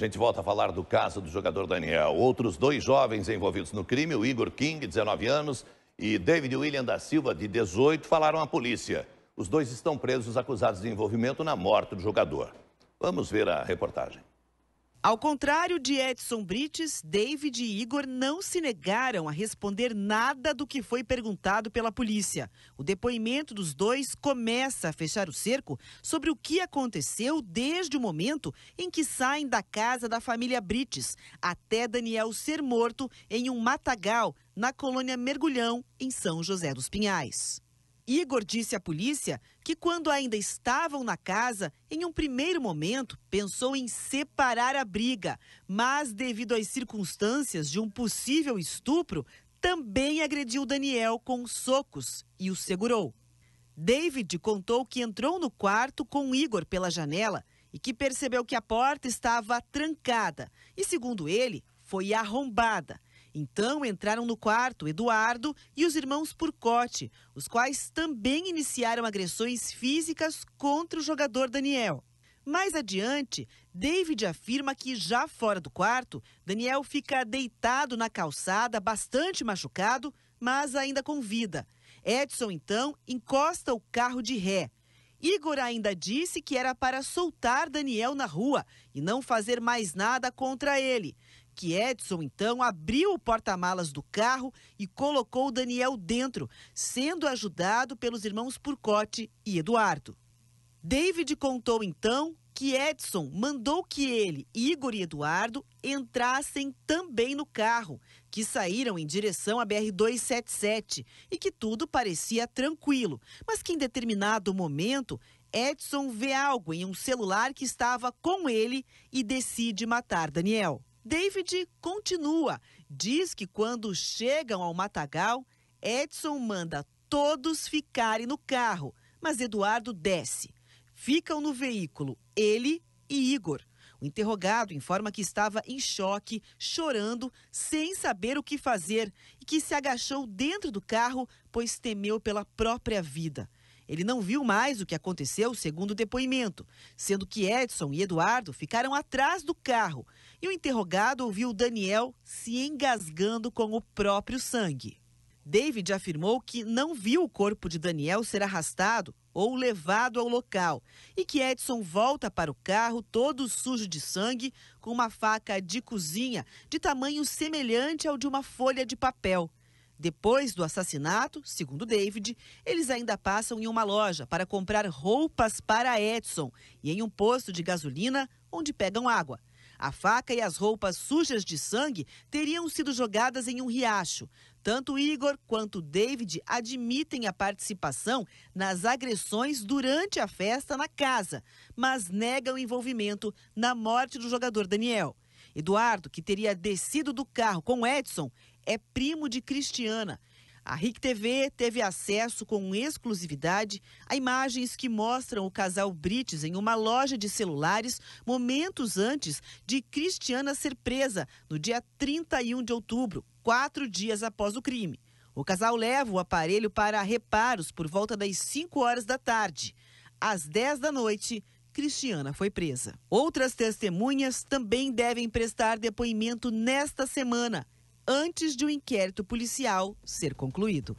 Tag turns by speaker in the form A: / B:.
A: A gente volta a falar do caso do jogador Daniel. Outros dois jovens envolvidos no crime, o Igor King, 19 anos, e David William da Silva, de 18, falaram à polícia. Os dois estão presos acusados de envolvimento na morte do jogador. Vamos ver a reportagem. Ao contrário de Edson Brites, David e Igor não se negaram a responder nada do que foi perguntado pela polícia. O depoimento dos dois começa a fechar o cerco sobre o que aconteceu desde o momento em que saem da casa da família Brites até Daniel ser morto em um matagal na colônia Mergulhão, em São José dos Pinhais. Igor disse à polícia que, quando ainda estavam na casa, em um primeiro momento pensou em separar a briga, mas, devido às circunstâncias de um possível estupro, também agrediu Daniel com socos e o segurou. David contou que entrou no quarto com Igor pela janela e que percebeu que a porta estava trancada e, segundo ele, foi arrombada. Então entraram no quarto Eduardo e os irmãos Purcote, os quais também iniciaram agressões físicas contra o jogador Daniel. Mais adiante, David afirma que já fora do quarto, Daniel fica deitado na calçada, bastante machucado, mas ainda com vida. Edson então encosta o carro de ré. Igor ainda disse que era para soltar Daniel na rua e não fazer mais nada contra ele que Edson, então, abriu o porta-malas do carro e colocou o Daniel dentro, sendo ajudado pelos irmãos Purcote e Eduardo. David contou, então, que Edson mandou que ele, Igor e Eduardo entrassem também no carro, que saíram em direção à BR-277 e que tudo parecia tranquilo, mas que em determinado momento Edson vê algo em um celular que estava com ele e decide matar Daniel. David continua. Diz que quando chegam ao matagal, Edson manda todos ficarem no carro, mas Eduardo desce. Ficam no veículo ele e Igor. O interrogado informa que estava em choque, chorando, sem saber o que fazer e que se agachou dentro do carro, pois temeu pela própria vida. Ele não viu mais o que aconteceu, segundo o depoimento, sendo que Edson e Eduardo ficaram atrás do carro e o interrogado ouviu Daniel se engasgando com o próprio sangue. David afirmou que não viu o corpo de Daniel ser arrastado ou levado ao local e que Edson volta para o carro todo sujo de sangue com uma faca de cozinha de tamanho semelhante ao de uma folha de papel. Depois do assassinato, segundo David, eles ainda passam em uma loja para comprar roupas para Edson e em um posto de gasolina onde pegam água. A faca e as roupas sujas de sangue teriam sido jogadas em um riacho. Tanto Igor quanto David admitem a participação nas agressões durante a festa na casa, mas negam envolvimento na morte do jogador Daniel. Eduardo, que teria descido do carro com Edson, é primo de Cristiana. A RIC TV teve acesso com exclusividade a imagens que mostram o casal Brites em uma loja de celulares momentos antes de Cristiana ser presa no dia 31 de outubro, quatro dias após o crime. O casal leva o aparelho para reparos por volta das 5 horas da tarde. Às 10 da noite, Cristiana foi presa. Outras testemunhas também devem prestar depoimento nesta semana, antes de o um inquérito policial ser concluído.